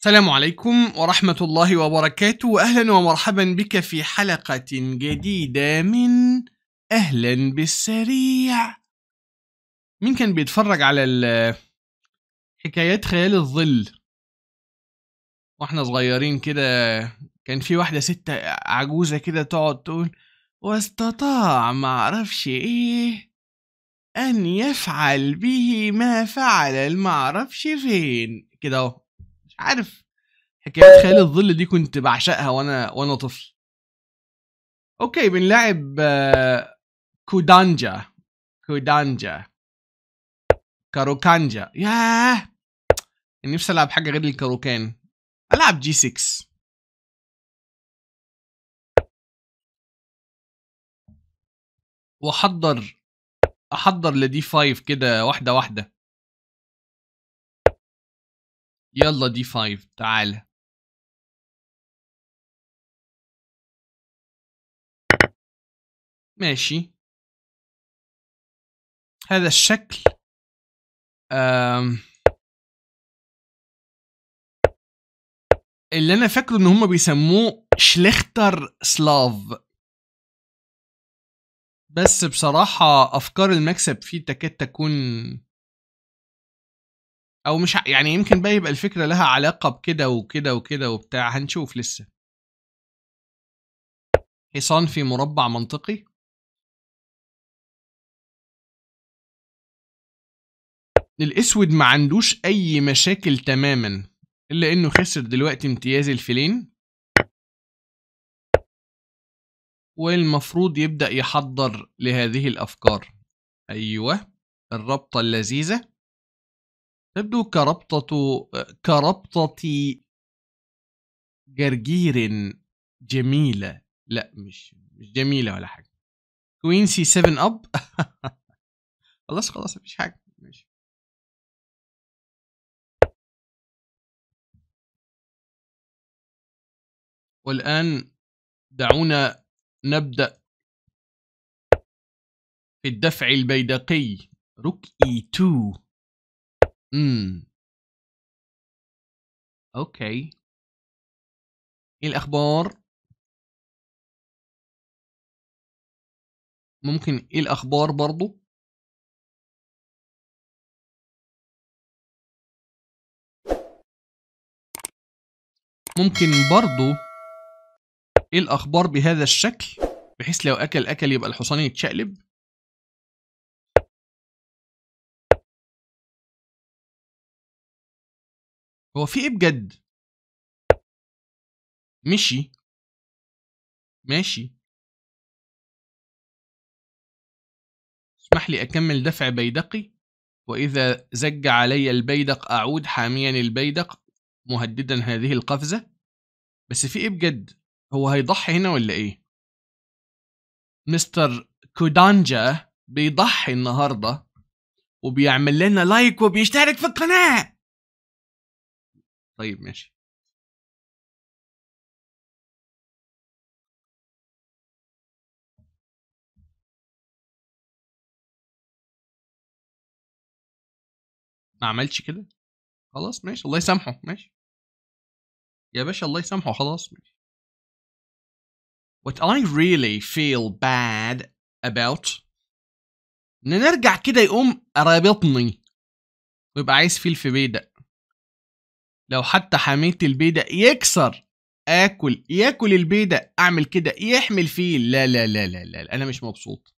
السلام عليكم ورحمة الله وبركاته أهلا ومرحبا بك في حلقة جديدة من أهلا بالسريع مين كان بيتفرج على حكايات خيال الظل واحنا صغيرين كده كان في واحدة ست عجوزة كده تقعد تقول واستطاع معرفش ايه أن يفعل به ما فعل المعرفش فين كده اهو عارف حكايات خيال آه. الظل دي كنت بعشقها وانا وانا طفل اوكي بنلعب آه، كودانجا كودانجا كاروكانجا يا نفسي العب حاجه غير الكاروكان العب جي 6 واحضر احضر لدي 5 كده واحده واحده يلا دي 5 تعالى ماشي هذا الشكل أم اللي انا فاكره ان هم بيسموه شلختر سلاف بس بصراحة أفكار المكسب فيه تكاد تكون او مش يعني يمكن بقى يبقى الفكره لها علاقه بكده وكده وكده وبتاع هنشوف لسه حصان في مربع منطقي الاسود ما عندوش اي مشاكل تماما الا انه خسر دلوقتي امتياز الفيلين والمفروض يبدا يحضر لهذه الافكار ايوه الرابطه اللذيذه تبدو كربطة كربطة جرجير جميلة لا مش مش جميلة ولا حاجة كوينسي 7 اب خلاص خلاص مفيش حاجة ماشي والآن دعونا نبدأ في الدفع البيدقي روك اي 2 إمم. أوكي. إيه الأخبار؟ ممكن إيه الأخبار برضه؟ ممكن برضه إيه الأخبار بهذا الشكل، بحيث لو أكل أكل يبقى الحصان يتشقلب؟ هو في ايه بجد مشي ماشي اسمح لي أكمل دفع بيدقي وإذا زج علي البيدق أعود حاميا البيدق مهددا هذه القفزة بس في إيه بجد هو هيضحي هنا ولا إيه مستر كودانجا بيضحي النهاردة وبيعمل لنا لايك وبيشترك في القناة طيب ماشي ما عملش كده خلاص ماشي الله يسامحه ماشي يا باشا الله يسامحه خلاص ماشي what I really feel bad about ان نرجع كده يقوم رابطني ويبقى عايز فيل في بيدق لو حتى حميت البيدق يكسر اكل ياكل البيدق اعمل كده يحمل فيل لا لا لا لا لا انا مش مبسوط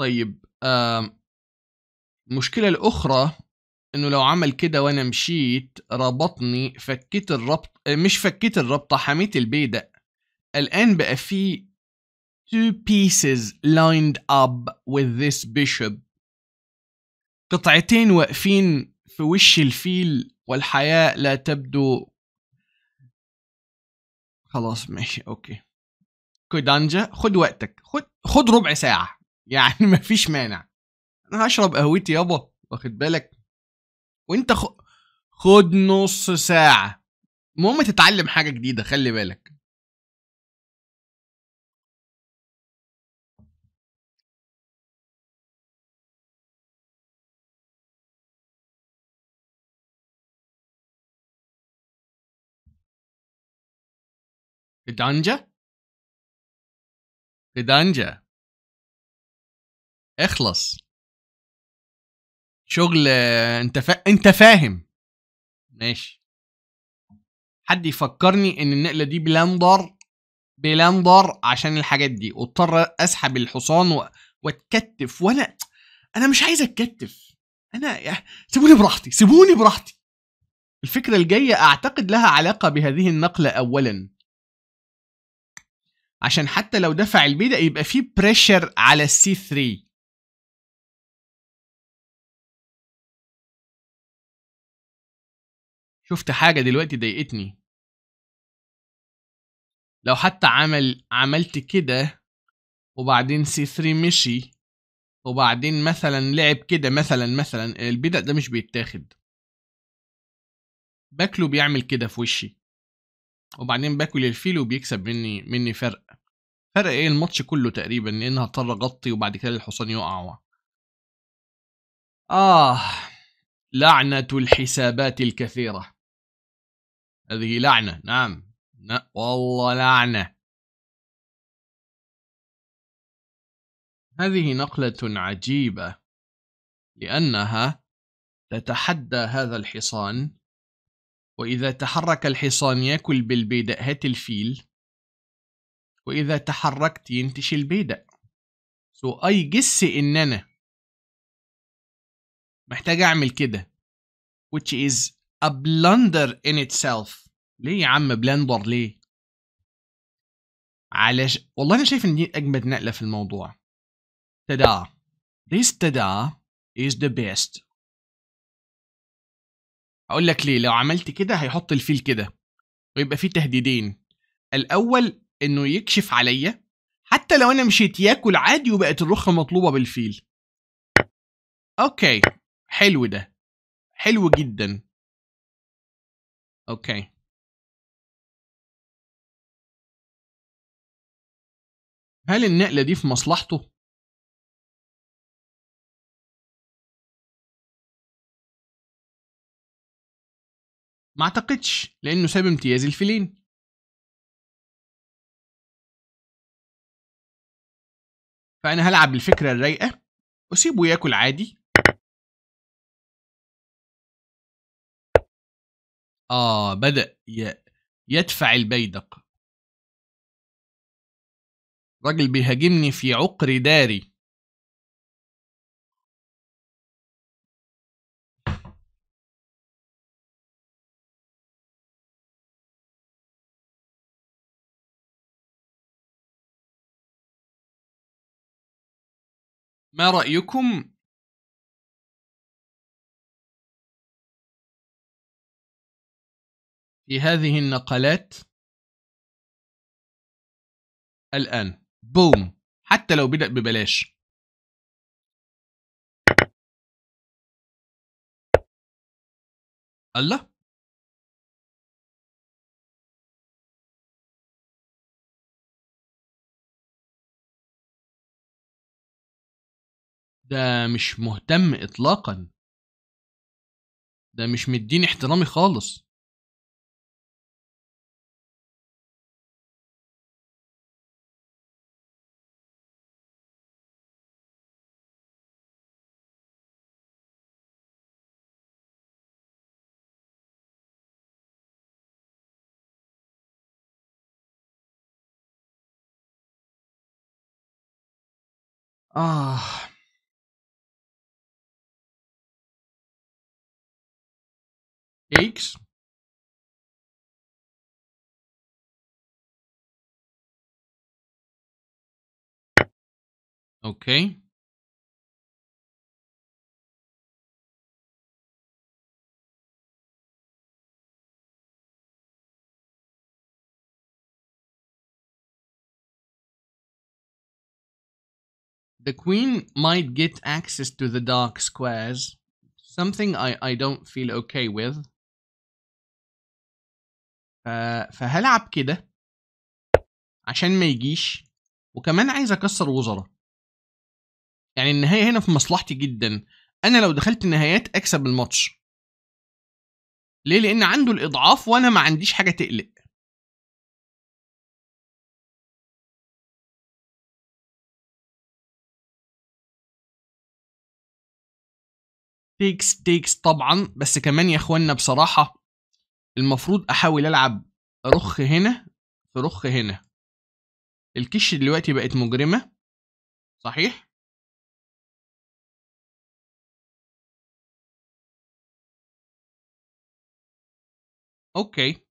طيب المشكله الاخرى انه لو عمل كده وانا مشيت ربطني فكيت الربط مش فكيت الربطه حميت البيدق الان بقى في two pieces lined up with this bishop قطعتين واقفين في وش الفيل والحياة لا تبدو خلاص ماشي اوكي كودانجا خد وقتك خد خد ربع ساعة يعني مفيش مانع انا هشرب قهوتي يابا واخد بالك وانت خ... خد نص ساعة المهم تتعلم حاجة جديدة خلي بالك بدانجا بدانجا اخلص شغل انت فا... انت فاهم ماشي حد يفكرني ان النقله دي بلا مضار عشان الحاجات دي واضطر اسحب الحصان و... واتكتف وانا انا مش عايز اتكتف انا سيبوني براحتي سيبوني براحتي الفكره الجايه اعتقد لها علاقه بهذه النقله اولا عشان حتى لو دفع البيدق يبقى في بريشر على السي 3 شفت حاجة دلوقتي ضايقتني لو حتى عمل عملت كده وبعدين سي 3 مشي وبعدين مثلا لعب كده مثلا مثلا البدأ ده مش بيتاخد باكلو بيعمل كده في وشي وبعدين باكل الفيل وبيكسب مني مني فرق فرق ايه الماتش كله تقريبا لان هضطر اغطي وبعد كده الحصان يقع اه لعنة الحسابات الكثيرة هذه لعنة نعم لا والله لعنة هذه نقلة عجيبة لأنها تتحدى هذا الحصان وإذا تحرك الحصان يأكل بالبيدق هات الفيل وإذا تحركت ينتشي البيدق سو أي جس إن أنا محتاج أعمل كده which is a blunder in itself ليه يا عم بلندر ليه علش والله أنا شايف إن دي أجمد نقلة في الموضوع تدا this تدا is the best اقول لك ليه لو عملت كده هيحط الفيل كده ويبقى فيه تهديدين الاول انه يكشف عليا حتى لو انا مشيت ياكل عادي وبقت الرخه مطلوبه بالفيل اوكي حلو ده حلو جدا اوكي هل النقله دي في مصلحته ما اعتقدش لانه ساب امتياز الفيلين فانا هلعب الفكره الرايقه واسيبه ياكل عادي اه بدا يدفع البيدق راجل بيهاجمني في عقر داري ما رأيكم في هذه النقلات الآن بوم حتى لو بدأ ببلاش الله ده مش مهتم اطلاقا ده مش مديني احترامي خالص آه eggs okay The queen might get access to the dark squares, something I, I don't feel okay with. فهلعب كده عشان ما يجيش وكمان عايز اكسر وزراء يعني النهايه هنا في مصلحتي جدا انا لو دخلت النهايات اكسب الماتش ليه لان عنده الاضعاف وانا ما عنديش حاجه تقلق تيكس تيكس طبعا بس كمان يا اخوانا بصراحه المفروض احاول العب رخ هنا في رخ هنا الكش دلوقتي بقت مجرمه صحيح اوكي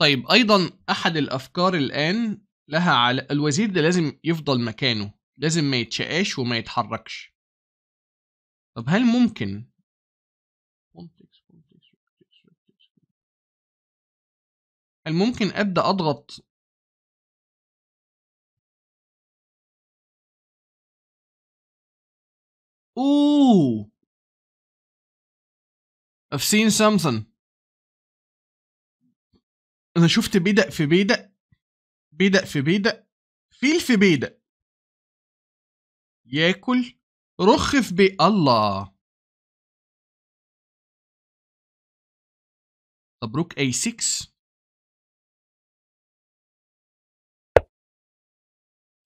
طيب ايضا احد الافكار الان لها على الوزير ده لازم يفضل مكانه لازم ما يتشقاش وما يتحركش طب هل ممكن هل ممكن أبدأ أضغط أوه I've seen something أنا شفت بيدق في بيدق بيدق في بيدق فيل في بيدق ياكل رخف بالله مبروك اي 6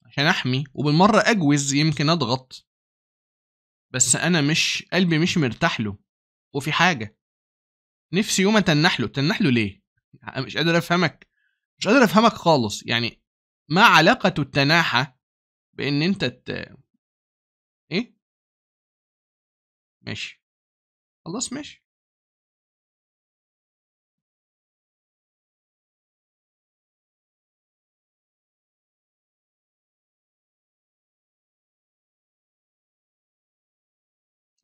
عشان احمي وبالمره اجوز يمكن اضغط بس انا مش قلبي مش مرتاح له وفي حاجه نفسي يوم اتنح له تنح له ليه مش قادر افهمك مش قادر افهمك خالص يعني ما علاقه التناحه بان انت ماشي خلاص ماشي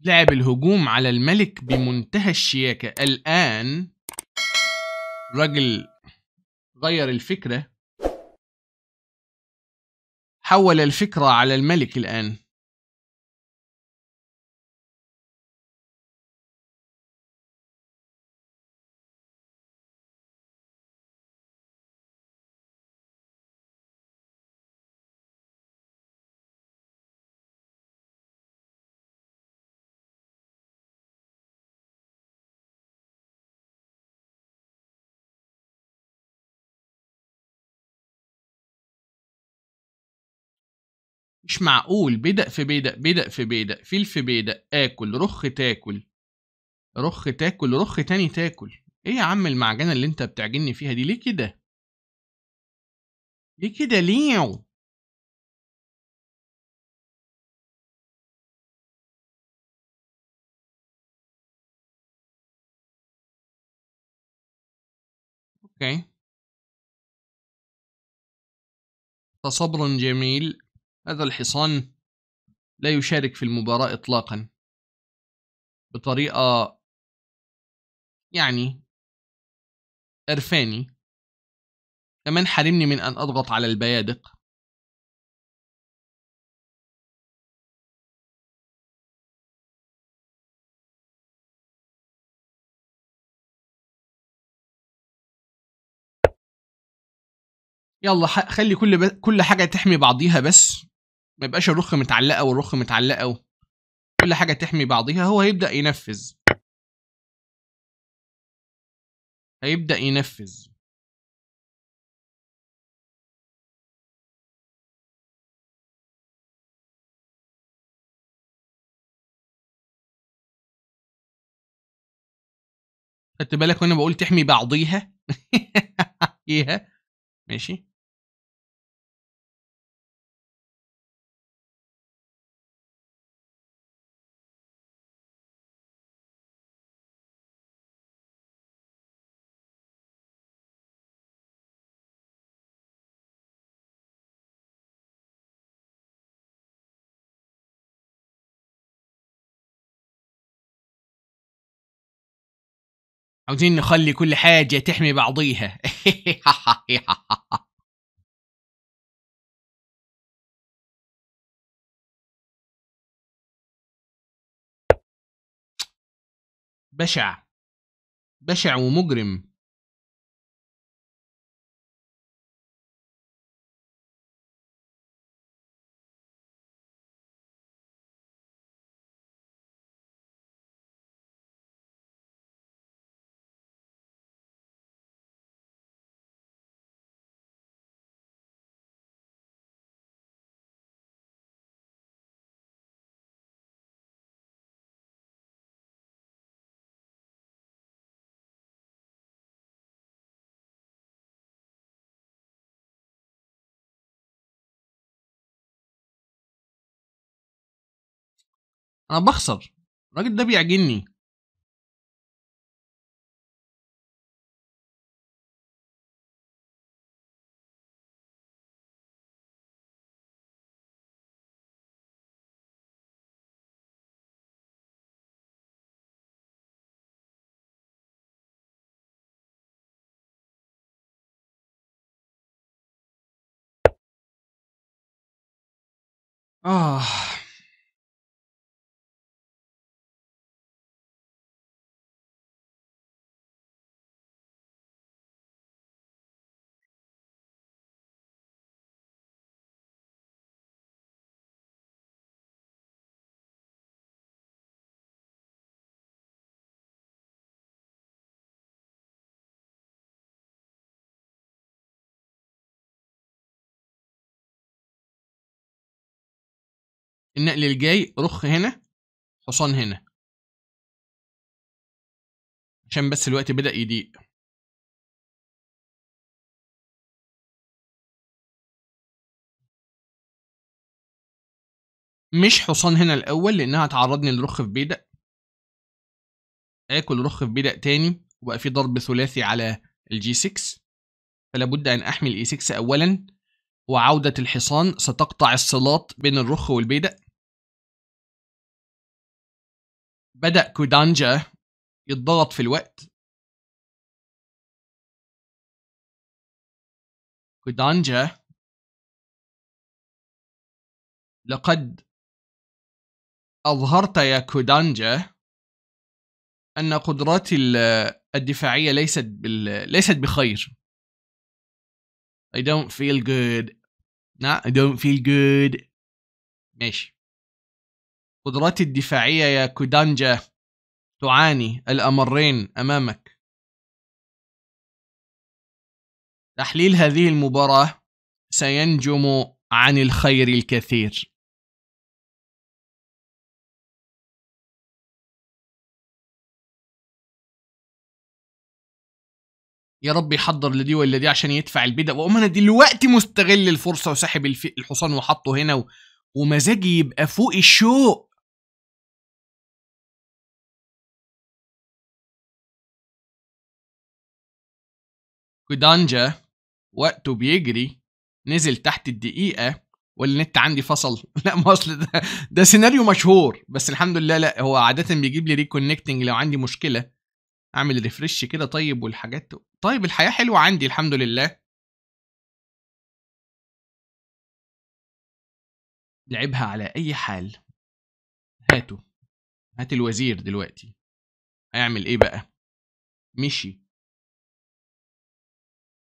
لعب الهجوم على الملك بمنتهى الشياكة الآن رجل غير الفكرة حول الفكرة على الملك الآن مش معقول بدأ في بدق بدأ في بدق فيل في بدق اكل رخ تاكل رخ تاكل رخ تاني تاكل ايه يا عم المعجنه اللي انت بتعجني فيها دي ليه كده ليه كده ليه اوكي فصبر جميل هذا الحصان لا يشارك في المباراة إطلاقا بطريقة يعني قرفاني كمان حرمني من أن أضغط على البيادق يلا خلي كل ب... كل حاجه تحمي بعضيها بس ما يبقاش الرخ متعلقه والرخ متعلقه كل حاجه تحمي بعضيها هو هيبدا ينفذ هيبدا ينفذ خدت بالك وانا بقول تحمي بعضيها ماشي عاوزين نخلي كل حاجة تحمي بعضيها بشع بشع ومجرم انا بخسر الراجل ده بيعجني آه النقل الجاي رخ هنا حصان هنا عشان بس الوقت بدأ يضيق مش حصان هنا الأول لأنها هتعرضني لرخ في بيدق آكل رخ في بيدق تاني وبقى في ضرب ثلاثي على الجي 6 فلابد أن أحمي الإي 6 e أولا وعودة الحصان ستقطع الصلات بين الرخ والبيدق بدأ كودانجا يتضغط في الوقت كودانجا لقد أظهرت يا كودانجا أن قدراتي الدفاعية ليست بال... ليست بخير. I don't feel good لا I don't feel good ماشي قدراتي الدفاعية يا كودانجا تعاني الأمرين أمامك تحليل هذه المباراة سينجم عن الخير الكثير يا رب يحضر لدي ولا دي عشان يدفع البيدة واقوم انا دلوقتي مستغل الفرصه وساحب الحصان وحطه هنا و... ومزاجي يبقى فوق الشوق كودانجا وقته بيجري نزل تحت الدقيقة والنت عندي فصل لا ما اصل ده, ده سيناريو مشهور بس الحمد لله لا هو عادة بيجيب لي ريكونكتنج لو عندي مشكلة اعمل ريفرش كده طيب والحاجات طيب الحياة حلوة عندي الحمد لله. لعبها على أي حال. هاته. هات الوزير دلوقتي. هيعمل إيه بقى؟ مشي.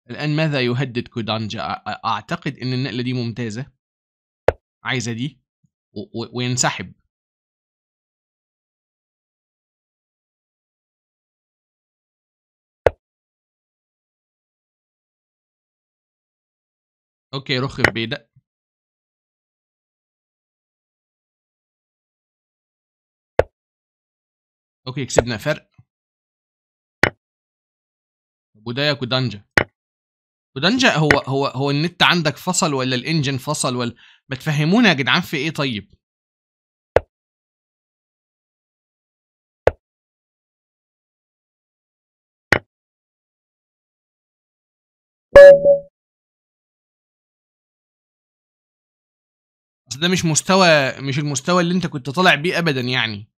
الآن ماذا يهدد كودانجا؟ أعتقد إن النقلة دي ممتازة. عايزة دي. وينسحب. اوكي في بيدا اوكي كسبنا فرق بودايا كودانجا كودانجا هو هو هو النت عندك فصل ولا الانجن فصل ولا ما تفهمونا يا جدعان في ايه طيب ده مش مستوى مش المستوى اللي انت كنت طالع بيه ابدا يعني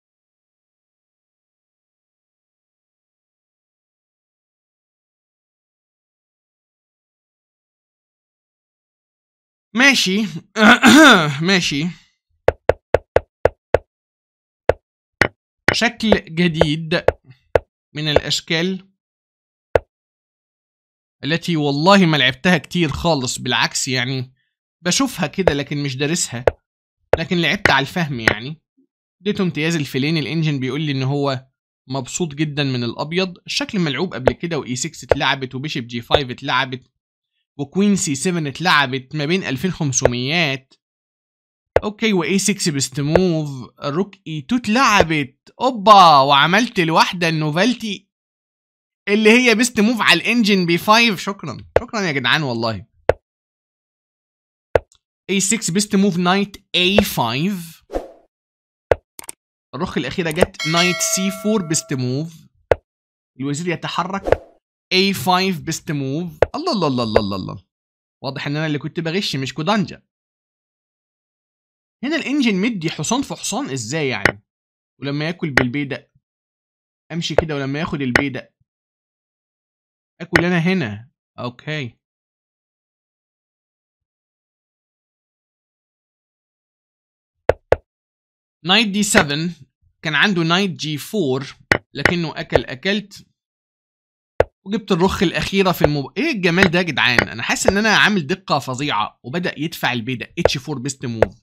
ماشي ماشي شكل جديد من الاشكال التي والله ما لعبتها كتير خالص بالعكس يعني بشوفها كده لكن مش دارسها لكن لعبت على الفهم يعني اديته امتياز الفلين الانجن بيقول لي ان هو مبسوط جدا من الابيض الشكل ملعوب قبل كده واي 6 e اتلعبت وبيشب جي 5 اتلعبت وكوين سي 7 اتلعبت ما بين 2500 اوكي واي 6 بيست موف روك اي 2 اتلعبت اوبا وعملت الواحده النوفالتي اللي هي بيست موف على الانجن بي 5 شكرا شكرا يا جدعان والله A6 بيست موف نايت A5 الرخ الأخيرة جت نايت C4 بيست موف الوزير يتحرك A5 بيست موف الله الله الله الله الله, الله. واضح إن أنا اللي كنت بغش مش كودانجا هنا الإنجن مدي حصان في حصان إزاي يعني ولما ياكل بالبيدق أمشي كده ولما ياخد البيدق أكل أنا هنا أوكي نايت دي 7 كان عنده نايت جي 4 لكنه اكل اكلت وجبت الرخ الاخيره في المب... ايه الجمال ده يا جدعان انا حاسس ان انا عامل دقه فظيعه وبدا يدفع البيدق اتش 4 بيست موف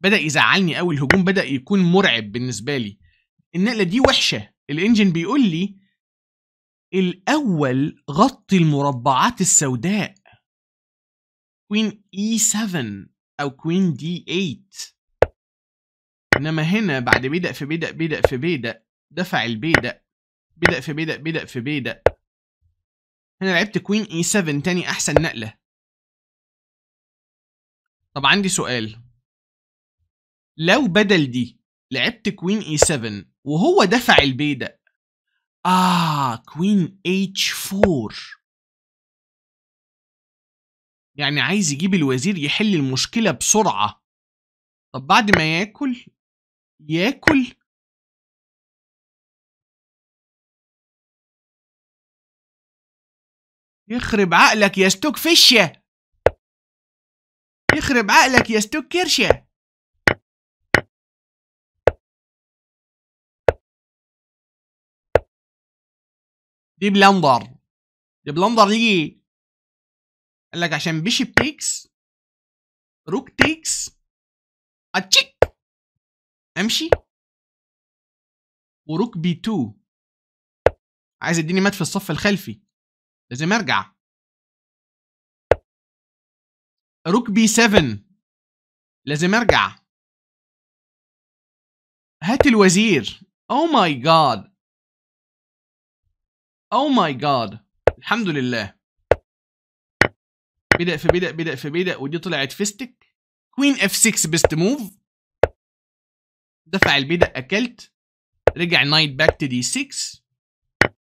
بدا يزعلني قوي الهجوم بدا يكون مرعب بالنسبه لي النقله دي وحشه الانجن بيقول لي الاول غطي المربعات السوداء كوين اي 7 او كوين دي 8 إنما هنا بعد بدأ في بدأ بدأ في بدأ دفع البيدق بدأ في بدأ بدأ في بدأ هنا لعبت كوين اي 7 تاني أحسن نقلة طب عندي سؤال لو بدل دي لعبت كوين اي 7 وهو دفع البيدق آه كوين اتش 4 يعني عايز يجيب الوزير يحل المشكلة بسرعة طب بعد ما ياكل يأكل يخرب عقلك يا ستوك فشة يخرب عقلك يا ستوك كرشة دي بلندر دي بلندر ليه قال لك عشان بيشب تيكس روك تيكس اتشيك امشي وركبي 2 عايز يديني مات في الصف الخلفي لازم ارجع ركبي 7 لازم ارجع هات الوزير او ماي جاد او ماي جاد الحمد لله بدأ في بدأ بدأ في بدأ ودي طلعت فيستك كوين اف 6 بيست موف دفع البيدق اكلت رجع نايت باك تو دي 6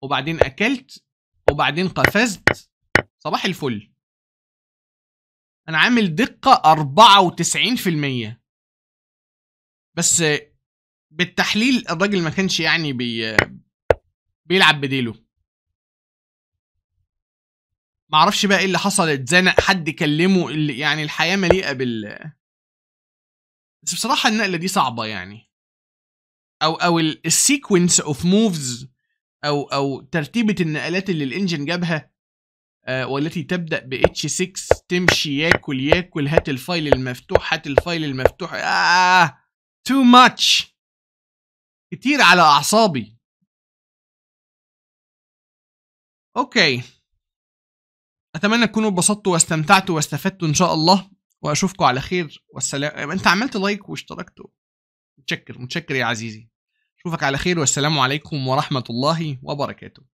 وبعدين اكلت وبعدين قفزت صباح الفل انا عامل دقة 94% بس بالتحليل الراجل ما كانش يعني بي بيلعب بديله معرفش بقى ايه اللي حصل اتزنق حد كلمه يعني الحياه مليئه بال بس بصراحه النقله دي صعبه يعني او او السيكونس اوف موفز او او ترتيبه النقلات اللي الانجن جابها آه والتي تبدا ب اتش 6 تمشي ياكل ياكل هات الفايل المفتوح هات الفايل المفتوح اه تو ماتش كتير على اعصابي اوكي اتمنى تكونوا اتبسطتوا واستمتعتوا واستفدتوا ان شاء الله واشوفكم على خير والسلام انت عملت لايك واشتركت متشكر متشكر يا عزيزي اشوفك على خير والسلام عليكم ورحمه الله وبركاته